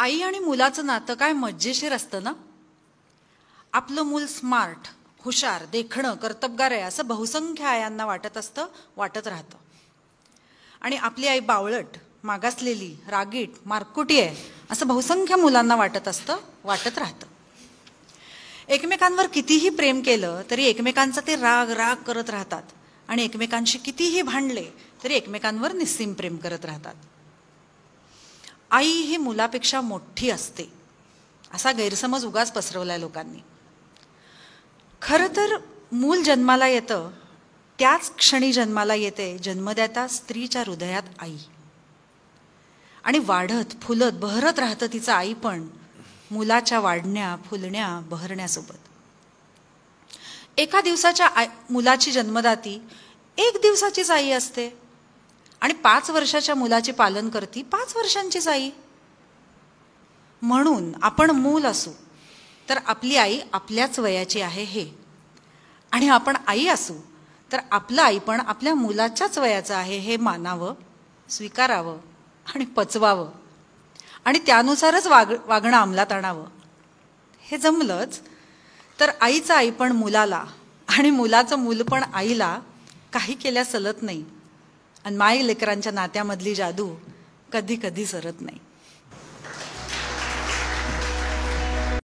आई आणि मुलाचं नातं काय मज्जेशीर असतं ना आपलं मूल स्मार्ट हुशार देखणं कर्तबगार आहे असं बहुसंख्य आयांना वाटत असतं वाटत राहतं आणि आपली आई बावळट मागासलेली रागीट मारकुटी आहे असं बहुसंख्य मुलांना वाटत असतं वाटत राहतं एकमेकांवर कितीही प्रेम केलं तरी एकमेकांचा ते राग राग करत राहतात आणि एकमेकांशी कितीही भांडले तरी एकमेकांवर निस्सीम प्रेम करत राहतात आई ही मुलापेक्षा मोठी असते असा गैरसमज उगाच पसरवला आहे लोकांनी खरं तर मूल जन्माला येतं त्याच क्षणी जन्माला येते जन्मदाता स्त्रीच्या हृदयात आई आणि वाढत फुलत बहरत राहतं तिचं आई पण मुलाच्या वाढण्या फुलण्या बहरण्यासोबत एका दिवसाच्या आई मुलाची जन्मदाती एक दिवसाचीच आई असते आणि पाच वर्षाच्या मुलाचे पालन करती पाच वर्षांचीच आई म्हणून आपण मूल असू तर आपली आई आपल्याच वयाची आहे हे आणि आपण आई असू तर आपलं आई पण आपल्या मुलाच्याच वयाचं आहे हे मानावं स्वीकारावं आणि पचवावं आणि त्यानुसारच वाग वागणं अंमलात आणावं हे जमलंच तर आईचं आई पण मुलाला आणि मुलाचं मूल पण आईला काही केल्या सलत नाही आणि माई लेकरांच्या नात्यामधली जादू कधी कधी सरत नाही